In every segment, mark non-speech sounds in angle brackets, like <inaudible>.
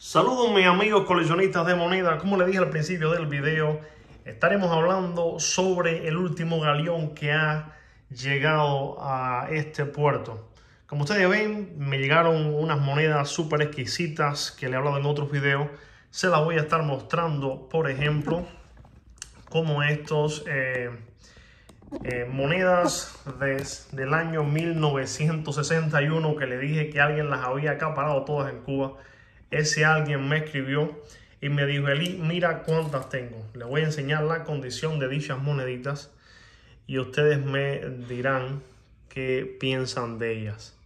Saludos mis amigos coleccionistas de monedas, Como les dije al principio del video, estaremos hablando sobre el último galeón que ha llegado a este puerto. Como ustedes ven, me llegaron unas monedas super exquisitas que le he hablado en otros videos. Se las voy a estar mostrando, por ejemplo, como estos eh, eh, monedas desde del año 1961 que le dije que alguien las había acaparado todas en Cuba ese alguien me escribió y me dijo, Eli, mira cuántas tengo. Le voy a enseñar la condición de dichas moneditas y ustedes me dirán qué piensan de ellas.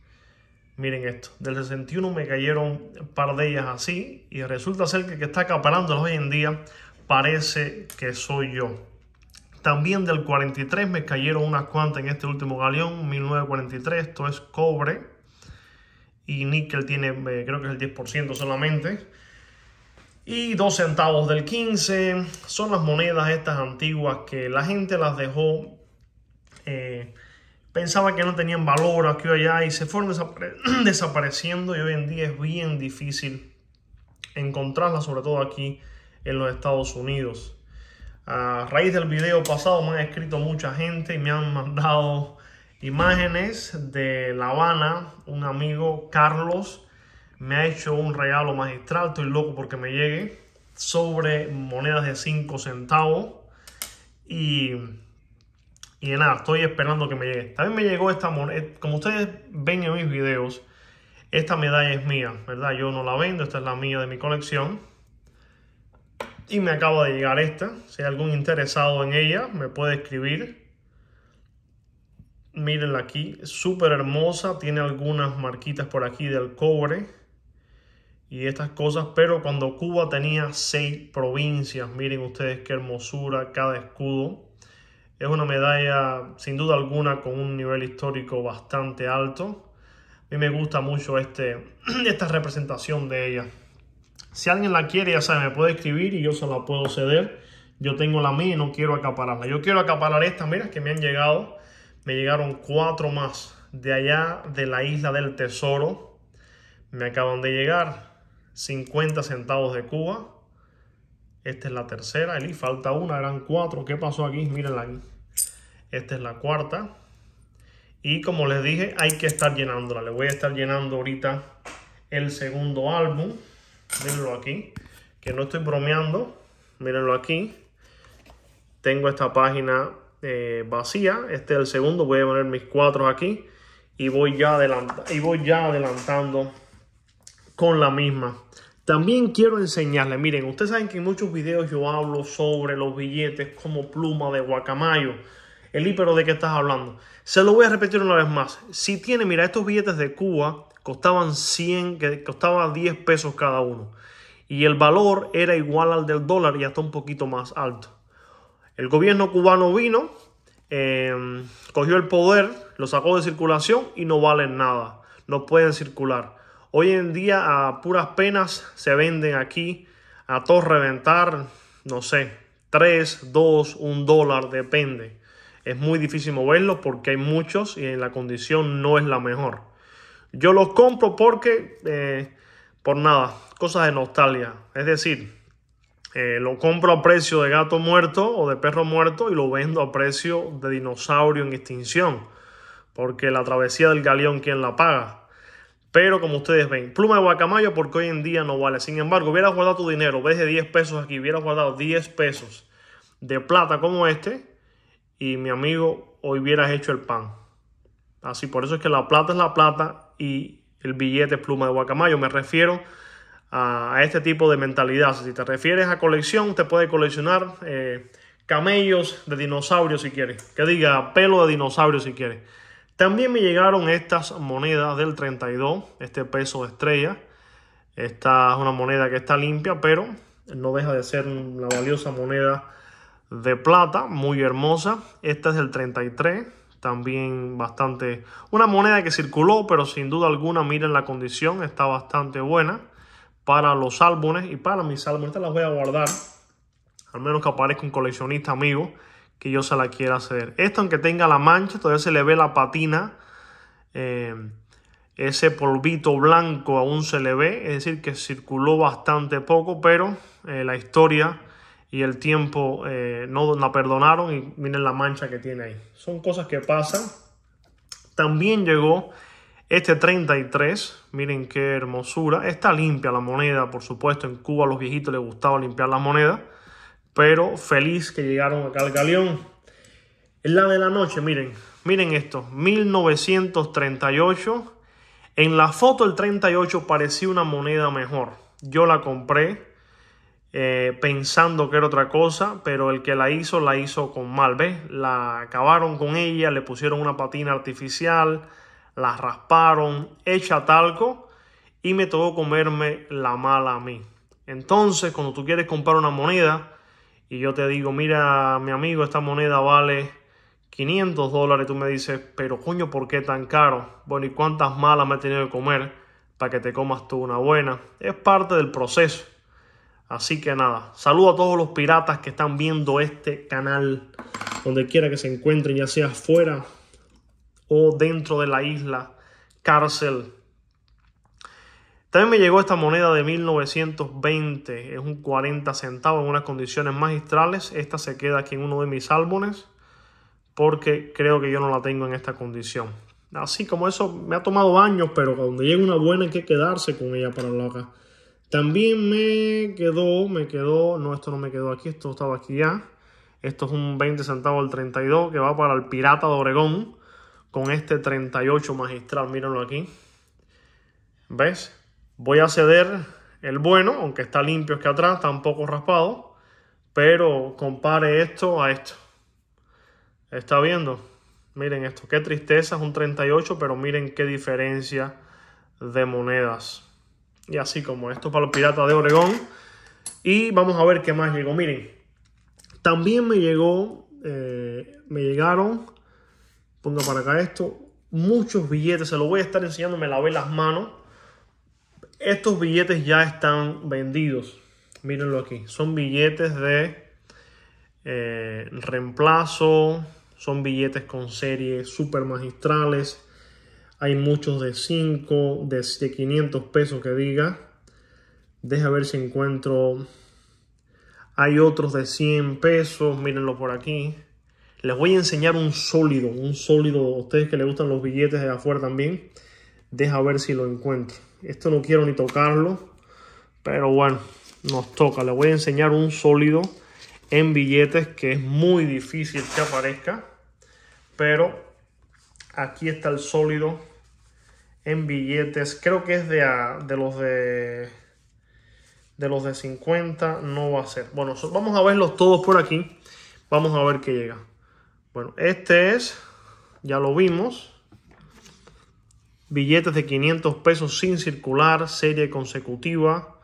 Miren esto, del 61 me cayeron un par de ellas así y resulta ser que el que está acaparándolas hoy en día parece que soy yo. También del 43 me cayeron unas cuantas en este último galeón, 1943, esto es cobre y níquel tiene eh, creo que es el 10% solamente. Y 2 centavos del 15. Son las monedas estas antiguas que la gente las dejó. Eh, pensaba que no tenían valor aquí o allá y se fueron <clears throat> desapareciendo y hoy en día es bien difícil encontrarlas, sobre todo aquí en los Estados Unidos. A raíz del video pasado me han escrito mucha gente y me han mandado Imágenes de La Habana, un amigo Carlos me ha hecho un regalo magistral, estoy loco porque me llegue, sobre monedas de 5 centavos y, nada, estoy esperando que me llegue. También me llegó esta moneda, eh, como ustedes ven en mis videos, esta medalla es mía, ¿verdad? Yo no la vendo, esta es la mía de mi colección. Y me acaba de llegar esta. Si hay algún interesado en ella, me puede escribir Mírenla aquí, súper hermosa, tiene algunas marquitas por aquí del cobre y estas cosas, pero cuando Cuba tenía seis provincias, miren ustedes qué hermosura cada escudo. Es una medalla sin duda alguna con un nivel histórico bastante alto. A mí me gusta mucho este, <clears throat> esta representación de ella. Si alguien la quiere, ya sabe, me puede escribir y yo se la puedo ceder. Yo tengo la mía y no quiero acapararla. Yo quiero acaparar estas, mira, que me han llegado me llegaron cuatro más de allá de la isla del tesoro. Me acaban de llegar 50 centavos de Cuba. Esta es la tercera, falta una, eran cuatro. ¿Qué pasó aquí? Mírenla aquí. Esta es la cuarta. Y como les dije, hay que estar llenándola. Le voy a estar llenando ahorita el segundo álbum. Mírenlo aquí, que no estoy bromeando. Mírenlo aquí. Tengo esta página eh, vacía. Este es el segundo. Voy a poner mis cuatro aquí. Y voy ya, y voy ya adelantando con la misma. También quiero enseñarle miren, ustedes saben que en muchos videos yo hablo sobre los billetes como pluma de guacamayo. el pero ¿de qué estás hablando? Se lo voy a repetir una vez más. Si tiene, mira, estos billetes de Cuba costaban 100, que costaba 10 pesos cada uno. Y el valor era igual al del dólar y hasta un poquito más alto. El gobierno cubano vino, eh, cogió el poder, lo sacó de circulación y no valen nada. No pueden circular. Hoy en día a puras penas se venden aquí a torreventar, reventar, no sé, 3, 2, 1 dólar, depende. Es muy difícil moverlos porque hay muchos y en la condición no es la mejor. Yo los compro porque, eh, por nada, cosas de nostalgia. Es decir, eh, lo compro a precio de gato muerto o de perro muerto y lo vendo a precio de dinosaurio en extinción. Porque la travesía del galeón, ¿quién la paga? Pero como ustedes ven, pluma de guacamayo porque hoy en día no vale. Sin embargo, hubieras guardado tu dinero, ves de 10 pesos aquí, hubieras guardado 10 pesos de plata como este y mi amigo, hoy hubieras hecho el pan. Así, por eso es que la plata es la plata y el billete es pluma de guacamayo. Me refiero a, este tipo de mentalidad. Si te refieres a colección, te puede coleccionar eh, camellos de dinosaurios si quieres, Que diga pelo de dinosaurio si quieres, También me llegaron estas monedas del 32, este peso de estrella. Esta es una moneda que está limpia, pero no deja de ser una valiosa moneda de plata, muy hermosa. Esta es del 33, también bastante... Una moneda que circuló, pero sin duda alguna, miren la condición, está bastante buena para los álbumes y para mis álbumes. las voy a guardar, al menos que aparezca un coleccionista amigo que yo se la quiera hacer. Esto aunque tenga la mancha, todavía se le ve la patina. Eh, ese polvito blanco aún se le ve, es decir, que circuló bastante poco, pero eh, la historia y el tiempo eh, no la perdonaron y miren la mancha que tiene ahí. Son cosas que pasan. También llegó este 33, miren qué hermosura. Está limpia la moneda, por supuesto. En Cuba a los viejitos les gustaba limpiar la moneda. Pero feliz que llegaron acá al galeón. La de la noche, miren. Miren esto, 1938. En la foto el 38 parecía una moneda mejor. Yo la compré eh, pensando que era otra cosa, pero el que la hizo la hizo con mal. ¿Ves? La acabaron con ella, le pusieron una patina artificial la rasparon, hecha talco y me tocó comerme la mala a mí. Entonces, cuando tú quieres comprar una moneda y yo te digo, mira, mi amigo, esta moneda vale 500 dólares, tú me dices, pero coño, ¿por qué tan caro? Bueno, ¿y cuántas malas me he tenido que comer para que te comas tú una buena? Es parte del proceso. Así que nada, saludo a todos los piratas que están viendo este canal, donde quiera que se encuentren, ya sea fuera o dentro de la isla cárcel. También me llegó esta moneda de 1920, es un 40 centavos en unas condiciones magistrales. Esta se queda aquí en uno de mis álbumes porque creo que yo no la tengo en esta condición. Así como eso me ha tomado años, pero cuando llegue una buena hay que quedarse con ella para loca. También me quedó, me quedó, no, esto no me quedó aquí, esto estaba aquí ya. Esto es un 20 centavos al 32 que va para el Pirata de Oregón con este 38 magistral, mírenlo aquí. ¿Ves? Voy a ceder el bueno, aunque está limpio que atrás, está un poco raspado, pero compare esto a esto. ¿Está viendo? Miren esto, qué tristeza, es un 38, pero miren qué diferencia de monedas. Y así como esto para los piratas de Oregón. Y vamos a ver qué más llegó. Miren, también me llegó, eh, me llegaron Pongo para acá esto. Muchos billetes, se los voy a estar enseñando, me lavé las manos. Estos billetes ya están vendidos. Mírenlo aquí. Son billetes de eh, reemplazo. Son billetes con series super magistrales. Hay muchos de 5, de 500 pesos que diga. Deja ver si encuentro. Hay otros de 100 pesos. Mírenlo por aquí. Les voy a enseñar un sólido, un sólido, ustedes que les gustan los billetes de afuera también, deja ver si lo encuentro. Esto no quiero ni tocarlo, pero bueno, nos toca. Les voy a enseñar un sólido en billetes que es muy difícil que aparezca, pero aquí está el sólido en billetes. Creo que es de, de los de de los de 50 no va a ser. Bueno, vamos a verlos todos por aquí. Vamos a ver qué llega. Bueno, este es, ya lo vimos, billetes de 500 pesos sin circular, serie consecutiva,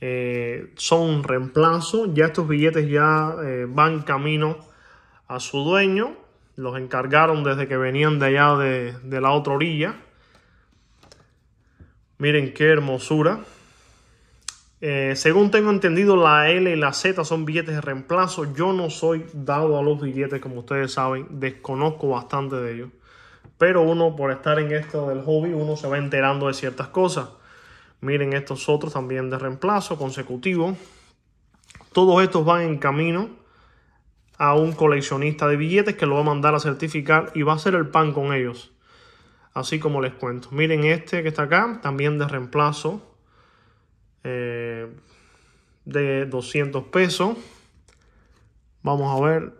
eh, son un reemplazo. Ya estos billetes ya eh, van camino a su dueño. Los encargaron desde que venían de allá de, de la otra orilla. Miren qué hermosura. Eh, según tengo entendido, la L y la Z son billetes de reemplazo. Yo no soy dado a los billetes, como ustedes saben. Desconozco bastante de ellos. Pero uno, por estar en esto del hobby, uno se va enterando de ciertas cosas. Miren estos otros también de reemplazo consecutivo. Todos estos van en camino a un coleccionista de billetes que lo va a mandar a certificar y va a hacer el pan con ellos. Así como les cuento. Miren este que está acá, también de reemplazo. Eh, de 200 pesos. Vamos a ver.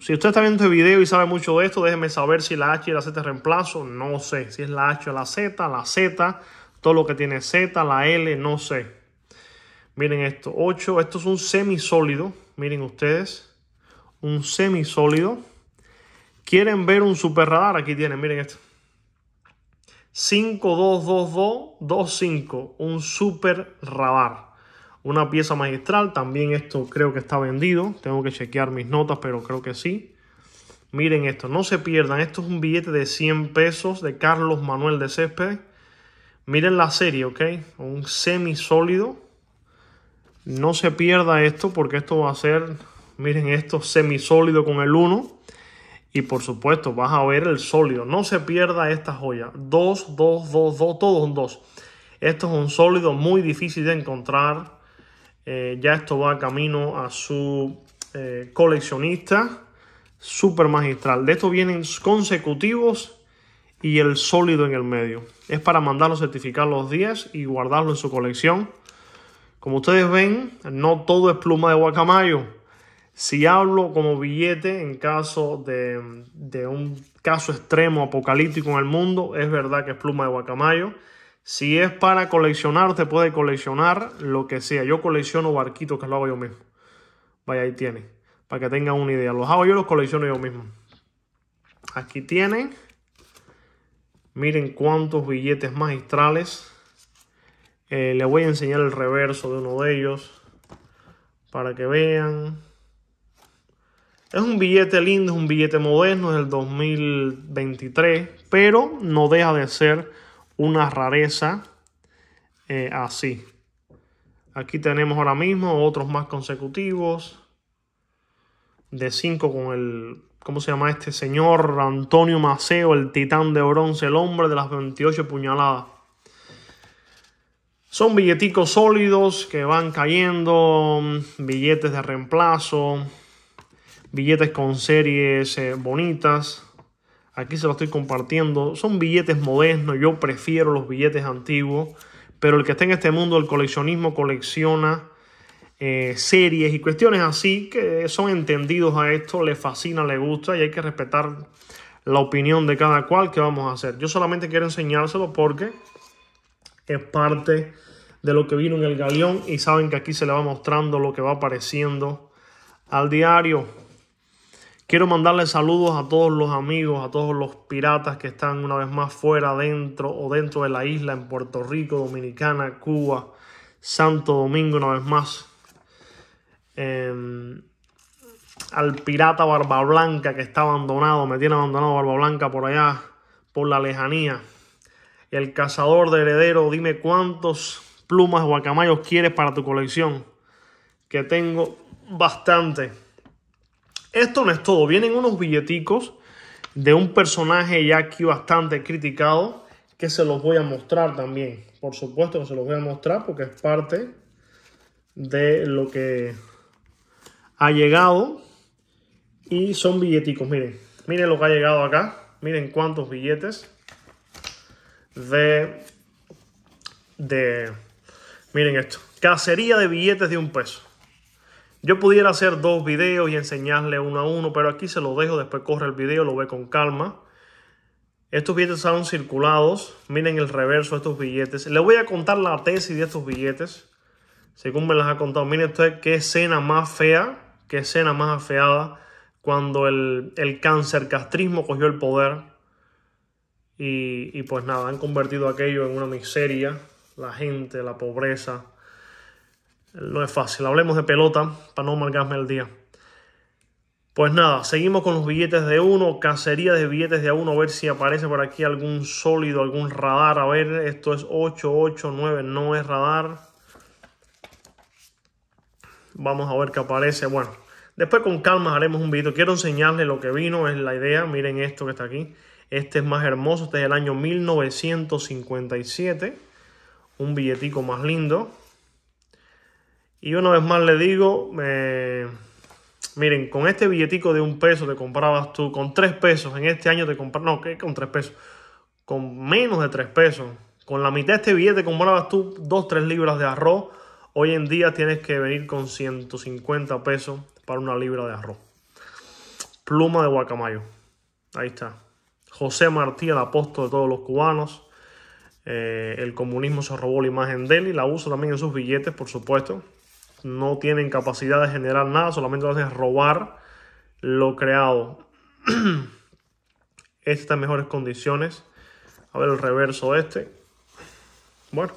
Si usted está viendo este video y sabe mucho de esto, déjeme saber si la H y la Z reemplazo. No sé si es la H o la Z, la Z, todo lo que tiene Z, la L, no sé. Miren esto, 8, esto es un semisólido. Miren ustedes, un semisólido. ¿Quieren ver un super radar, Aquí tienen, miren esto. 522225, un super radar. Una pieza magistral, también esto creo que está vendido. Tengo que chequear mis notas, pero creo que sí. Miren esto, no se pierdan. Esto es un billete de 100 pesos de Carlos Manuel de Céspedes. Miren la serie, ¿ok? Un semisólido. No se pierda esto porque esto va a ser, miren esto, Semisólido con el 1. Y por supuesto, vas a ver el sólido. No se pierda esta joya. 2, 2, 2, 2, todos un 2. Esto es un sólido muy difícil de encontrar eh, ya esto va camino a su eh, coleccionista super magistral. De esto vienen consecutivos y el sólido en el medio. Es para mandarlo certificar los 10 y guardarlo en su colección. Como ustedes ven, no todo es pluma de guacamayo. Si hablo como billete en caso de, de un caso extremo apocalíptico en el mundo, es verdad que es pluma de guacamayo. Si es para coleccionar, te puede coleccionar lo que sea. Yo colecciono barquitos que lo hago yo mismo. Vaya, ahí tiene. Para que tengan una idea. Los hago yo, los colecciono yo mismo. Aquí tienen. Miren cuántos billetes magistrales. Eh, les voy a enseñar el reverso de uno de ellos. Para que vean. Es un billete lindo, es un billete moderno, es del 2023. Pero no deja de ser una rareza eh, así. Aquí tenemos ahora mismo otros más consecutivos. De 5 con el, ¿cómo se llama este señor? Antonio Maceo, el titán de bronce, el hombre de las 28 puñaladas. Son billeticos sólidos que van cayendo, billetes de reemplazo, billetes con series eh, bonitas. Aquí se lo estoy compartiendo. Son billetes modernos. Yo prefiero los billetes antiguos. Pero el que está en este mundo del coleccionismo colecciona eh, series y cuestiones así que son entendidos a esto. Le fascina, le gusta y hay que respetar la opinión de cada cual que vamos a hacer. Yo solamente quiero enseñárselo porque es parte de lo que vino en el galeón y saben que aquí se le va mostrando lo que va apareciendo al diario. Quiero mandarles saludos a todos los amigos, a todos los piratas que están una vez más fuera, dentro o dentro de la isla, en Puerto Rico, Dominicana, Cuba, Santo Domingo, una vez más. Em, al pirata Barba Blanca que está abandonado, me tiene abandonado Barba Blanca por allá, por la lejanía. el cazador de heredero, dime cuántos plumas guacamayos quieres para tu colección. Que tengo bastante. Esto no es todo. Vienen unos billeticos de un personaje ya aquí bastante criticado que se los voy a mostrar también. Por supuesto que se los voy a mostrar porque es parte de lo que ha llegado. Y son billeticos, miren. Miren lo que ha llegado acá. Miren cuántos billetes de... de miren esto. Cacería de billetes de un peso. Yo pudiera hacer dos videos y enseñarle uno a uno, pero aquí se lo dejo, después corre el video, lo ve con calma. Estos billetes salen circulados, miren el reverso de estos billetes. Les voy a contar la tesis de estos billetes, según me las ha contado. Miren ustedes qué escena más fea, qué escena más afeada, cuando el, cáncer castrismo cogió el poder. Y, y pues nada, han convertido aquello en una miseria, la gente, la pobreza no es fácil. Hablemos de pelota para no amargarme el día. Pues nada, seguimos con los billetes de uno, cacería de billetes de uno, a ver si aparece por aquí algún sólido, algún radar. A ver, esto es 8, 8, 9, no es radar. Vamos a ver qué aparece. Bueno, después con calma haremos un video. Quiero enseñarles lo que vino, es la idea. Miren esto que está aquí. Este es más hermoso, este es el año 1957. Un billetico más lindo. Y una vez más le digo, eh, miren, con este billetico de un peso te comprabas tú, con tres pesos, en este año te comprabas, no, que con tres pesos, con menos de tres pesos, con la mitad de este billete comprabas tú dos, tres libras de arroz. Hoy en día tienes que venir con 150 pesos para una libra de arroz. Pluma de guacamayo. Ahí está. José Martí, el apóstol de todos los cubanos. Eh, el comunismo se robó la imagen de él y la uso también en sus billetes, por supuesto no tienen capacidad de generar nada, solamente lo hacen robar lo creado. <clears throat> este en mejores condiciones. A ver el reverso este. Bueno,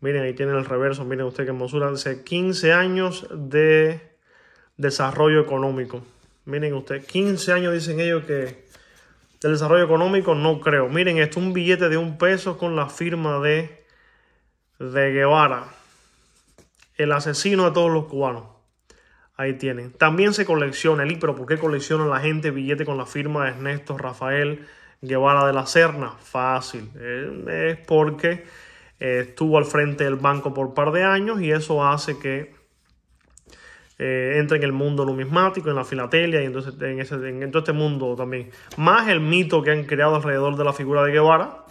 miren, ahí tienen el reverso. Miren usted qué hermosura. Dice 15 años de desarrollo económico. Miren usted, 15 años dicen ellos que del desarrollo económico no creo. Miren, esto es un billete de un peso con la firma de, de Guevara. El asesino de todos los cubanos. Ahí tienen. También se colecciona, el pero ¿por qué colecciona la gente billete con la firma de Ernesto Rafael Guevara de la Serna? Fácil. Eh, es porque eh, estuvo al frente del banco por un par de años y eso hace que eh, entre en el mundo numismático, en la filatelia y entonces en, ese, todo este mundo también. Más el mito que han creado alrededor de la figura de Guevara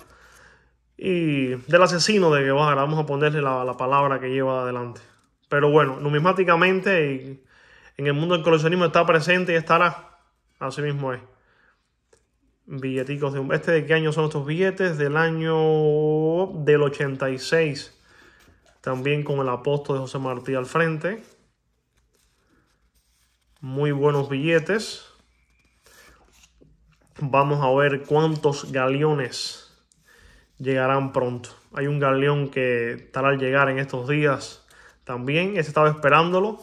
y del asesino de Guevara. Vamos a ponerle la palabra que lleva adelante. Pero bueno, numismáticamente en el mundo del coleccionismo está presente y estará. Así mismo es. Billeticos de un... ¿Este de qué año son estos billetes? Del año del 86. También con el apóstol de José Martí al frente. Muy buenos billetes. Vamos a ver cuántos galeones llegarán pronto. Hay un galeón que estará al llegar en estos días también he estaba esperándolo.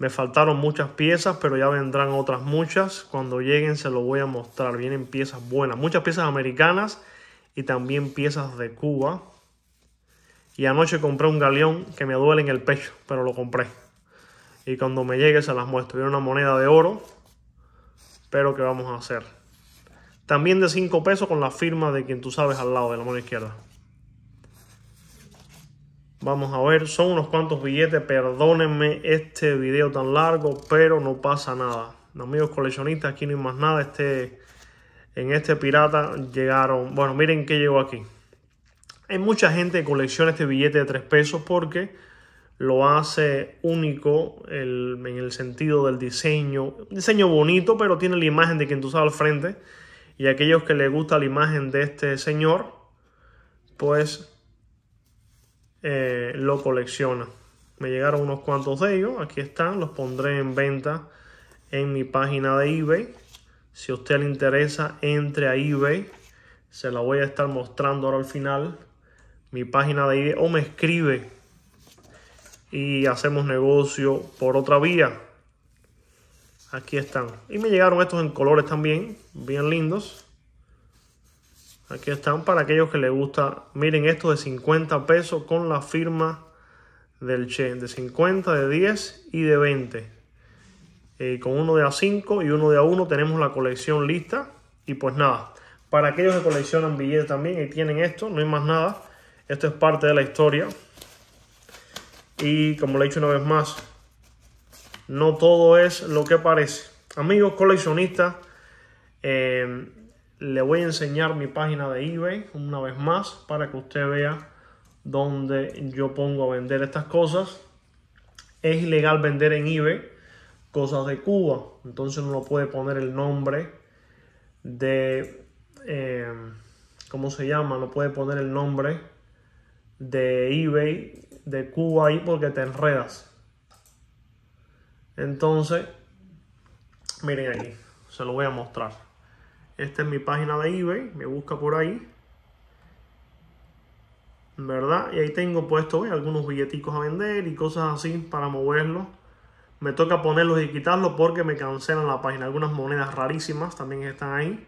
Me faltaron muchas piezas, pero ya vendrán otras muchas. Cuando lleguen se lo voy a mostrar. Vienen piezas buenas, muchas piezas americanas y también piezas de Cuba. Y anoche compré un galeón que me duele en el pecho, pero lo compré. Y cuando me llegue se las muestro. Viene una moneda de oro, pero ¿qué vamos a hacer? También de 5 pesos con la firma de quien tú sabes al lado de la mano izquierda. Vamos a ver, son unos cuantos billetes, perdónenme este video tan largo, pero no pasa nada. Amigos coleccionistas, aquí no hay más nada. Este, en este pirata llegaron, bueno, miren qué llegó aquí. Hay mucha gente que colecciona este billete de 3 pesos porque lo hace único en el sentido del diseño. Un diseño bonito, pero tiene la imagen de quien tú sabes al frente. Y aquellos que les gusta la imagen de este señor, pues eh, lo colecciona. Me llegaron unos cuantos de ellos, aquí están, los pondré en venta en mi página de eBay. Si a usted le interesa, entre a eBay. Se la voy a estar mostrando ahora al final. Mi página de eBay o me escribe y hacemos negocio por otra vía. Aquí están. Y me llegaron estos en colores también, bien lindos. Aquí están para aquellos que les gusta. Miren esto de 50 pesos con la firma del Che. De 50, de 10 y de 20. Eh, con uno de A5 y uno de A1 tenemos la colección lista. Y pues nada, para aquellos que coleccionan billetes también y tienen esto, no hay más nada. Esto es parte de la historia. Y como le he dicho una vez más, no todo es lo que parece. Amigos coleccionistas, eh, le voy a enseñar mi página de eBay una vez más para que usted vea donde yo pongo a vender estas cosas. Es ilegal vender en eBay cosas de Cuba, entonces no lo puede poner el nombre de, eh, ¿cómo se llama? No puede poner el nombre de eBay de Cuba ahí porque te enredas. Entonces, miren aquí, se lo voy a mostrar. Esta es mi página de eBay, me busca por ahí. ¿Verdad? Y ahí tengo puesto algunos billeticos a vender y cosas así para moverlos. Me toca ponerlos y quitarlos porque me cancelan la página. Algunas monedas rarísimas también están ahí.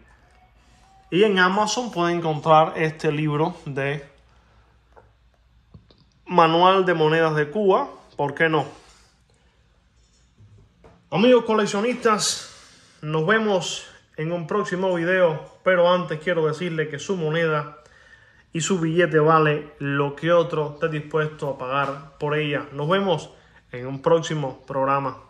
Y en Amazon pueden encontrar este libro de Manual de Monedas de Cuba. ¿Por qué no? Amigos coleccionistas, nos vemos en un próximo video, pero antes quiero decirle que su moneda y su billete vale lo que otro esté dispuesto a pagar por ella. Nos vemos en un próximo programa.